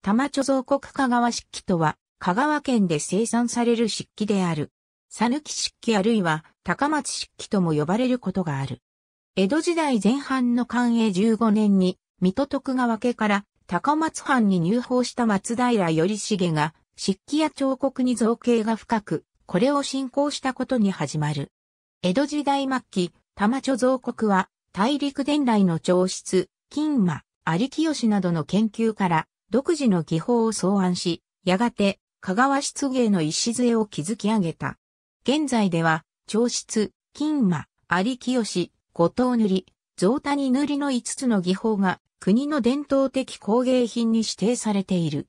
玉貯蔵国香川漆器とは、香川県で生産される漆器である。さぬき漆器あるいは高松漆器とも呼ばれることがある。江戸時代前半の寛永15年に、水戸徳川家から高松藩に入法した松平頼重が、漆器や彫刻に造形が深く、これを信仰したことに始まる。江戸時代末期、玉貯蔵国は、大陸伝来の調室、金馬、有清などの研究から、独自の技法を草案し、やがて香川漆芸の礎を築き上げた。現在では、調室、金馬、有清、五島塗、り、造谷塗りの5つの技法が国の伝統的工芸品に指定されている。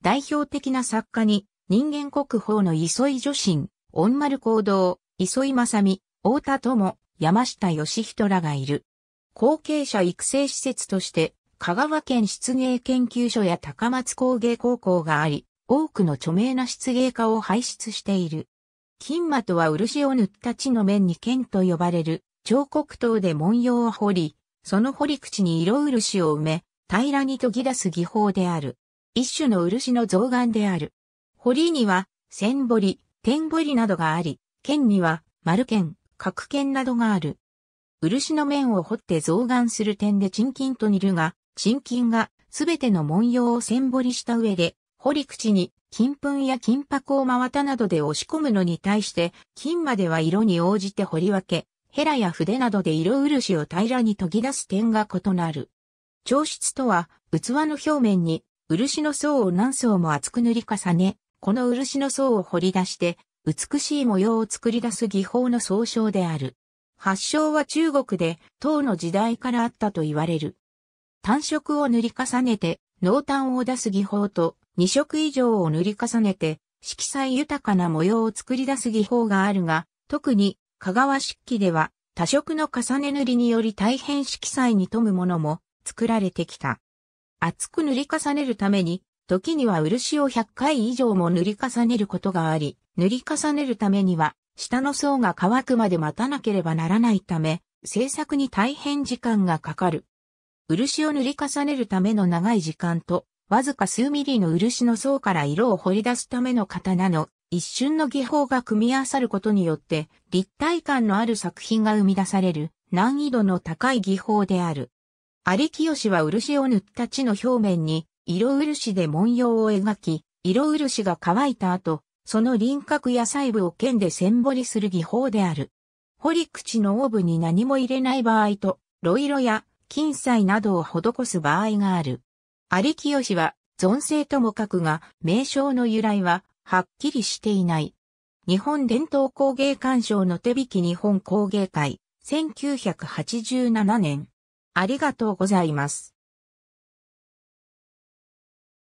代表的な作家に人間国宝の磯井女神、恩丸行動、磯井正美、大田友、山下義人らがいる。後継者育成施設として香川県漆芸研究所や高松工芸高校があり、多くの著名な漆芸家を輩出している。金馬とは漆を塗った地の面に剣と呼ばれる彫刻刀で文様を彫り、その彫り口に色漆を埋め、平らに研ぎ出す技法である。一種の漆の造眼である。彫りには、千彫り、天彫りなどがあり、剣には、丸剣、角剣などがある。漆の面を彫って造眼する点で沈金と似るが、沈金がすべての文様を線彫りした上で、彫り口に金粉や金箔を真綿などで押し込むのに対して、金までは色に応じて彫り分け、ヘラや筆などで色漆を平らに研ぎ出す点が異なる。調質とは、器の表面に漆の層を何層も厚く塗り重ね、この漆の層を掘り出して、美しい模様を作り出す技法の総称である。発祥は中国で、唐の時代からあったと言われる。単色を塗り重ねて濃淡を出す技法と2色以上を塗り重ねて色彩豊かな模様を作り出す技法があるが、特に香川漆器では多色の重ね塗りにより大変色彩に富むものも作られてきた。厚く塗り重ねるために、時には漆を100回以上も塗り重ねることがあり、塗り重ねるためには、下の層が乾くまで待たなければならないため、制作に大変時間がかかる。漆を塗り重ねるための長い時間と、わずか数ミリの漆の層から色を掘り出すための刀の一瞬の技法が組み合わさることによって立体感のある作品が生み出される難易度の高い技法である。有清は漆を塗った地の表面に色漆で文様を描き、色漆が乾いた後、その輪郭や細部を剣で線彫りする技法である。彫り口のオーブに何も入れない場合と、ロイロや金祭などを施す場合がある。有清は、存世とも書くが、名称の由来は、はっきりしていない。日本伝統工芸鑑賞の手引き日本工芸会、1987年。ありがとうございます。